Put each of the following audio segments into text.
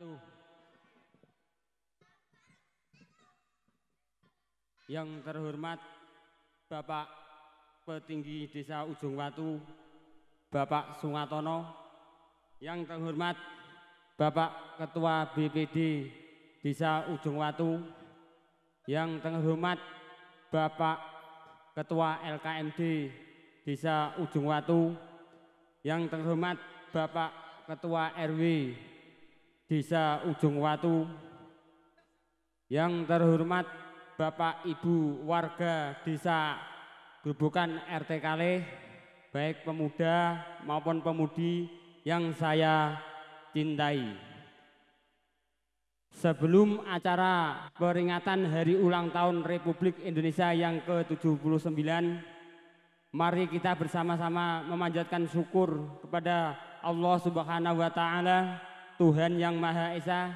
wabarakatuh. Yang terhormat Bapak Petinggi Desa Ujung Watu, Bapak Sungatono. Yang terhormat Bapak Ketua BPD Desa Ujung Watu. Yang terhormat Bapak Ketua LKMD Desa Ujung Watu. Yang terhormat Bapak Ketua RW Desa Ujung Watu yang terhormat Bapak Ibu warga Desa Gerbukan RT Kale, baik pemuda maupun pemudi yang saya cintai. Sebelum acara peringatan hari ulang tahun Republik Indonesia yang ke-79, mari kita bersama-sama memanjatkan syukur kepada Allah Subhanahu wa taala Tuhan yang Maha Esa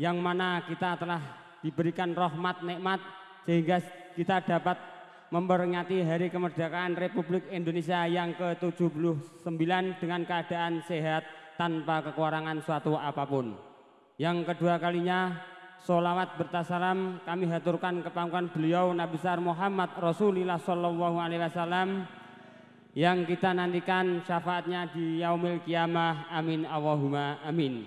yang mana kita telah diberikan rahmat nikmat sehingga kita dapat memperingati hari kemerdekaan Republik Indonesia yang ke-79 dengan keadaan sehat tanpa kekurangan suatu apapun. Yang kedua kalinya Solawat bertasalam kami haturkan kepangkuan beliau Nabi besar Muhammad Rasulullah Shallallahu Alaihi Wasallam yang kita nantikan syafaatnya di yaumil kiamah amin Allahumma amin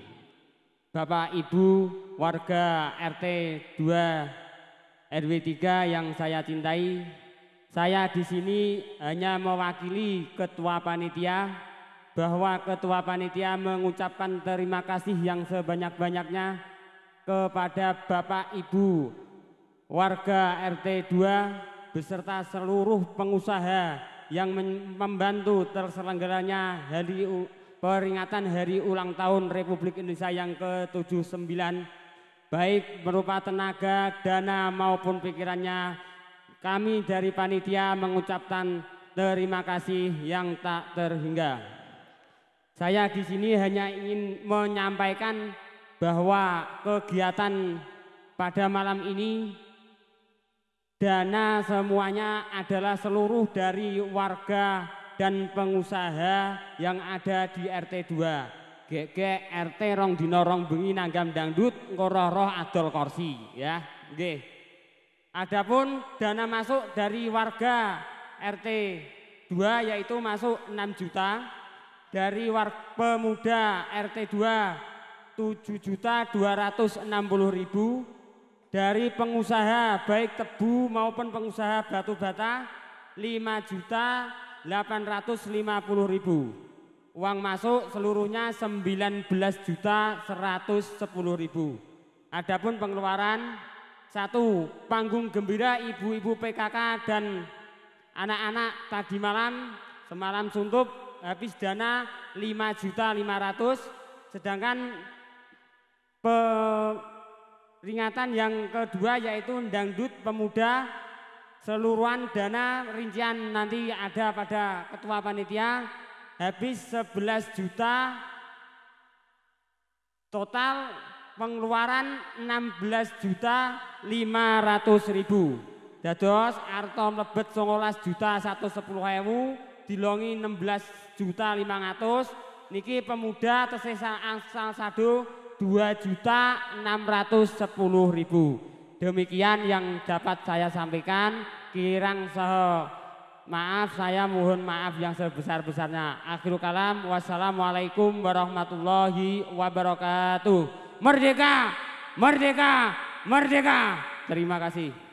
Bapak Ibu warga RT 2 RW 3 yang saya cintai. Saya di sini hanya mewakili ketua panitia bahwa ketua panitia mengucapkan terima kasih yang sebanyak-banyaknya kepada Bapak Ibu warga RT 2 beserta seluruh pengusaha yang membantu terselenggaranya hari peringatan hari ulang tahun Republik Indonesia yang ke-79 baik berupa tenaga, dana maupun pikirannya kami dari panitia mengucapkan terima kasih yang tak terhingga. Saya di sini hanya ingin menyampaikan bahwa kegiatan pada malam ini dana semuanya adalah seluruh dari warga dan pengusaha yang ada di RT 2 GG RT Rong Dinorong Bengi Nanggam Dangdut Ngoroh Adol Korsi ya nggih Adapun dana masuk dari warga RT 2 yaitu masuk 6 juta dari warga pemuda RT 2 7 juta 260 ribu dari pengusaha baik tebu maupun pengusaha batu bata 5 juta 850.000. ribu. Uang masuk seluruhnya 19.110.000. juta ribu. Adapun pengeluaran satu panggung gembira ibu-ibu PKK dan anak-anak tadi malam semalam suntuk habis dana 5.500 juta sedangkan peringatan yang kedua yaitu dangdut pemuda seluruhan dana rincian nanti ada pada ketua panitia habis 11 juta total pengeluaran 16 juta 500 ribu dados arton lebet songolas juta 110 ewu dilongi 16 juta 500 niki pemuda tersisa angsal sadu 2 juta 610 ribu Demikian yang dapat saya sampaikan. Kirang saha. Maaf saya mohon maaf yang sebesar-besarnya. akhir kalam. Wassalamualaikum warahmatullahi wabarakatuh. Merdeka! Merdeka! Merdeka! Terima kasih.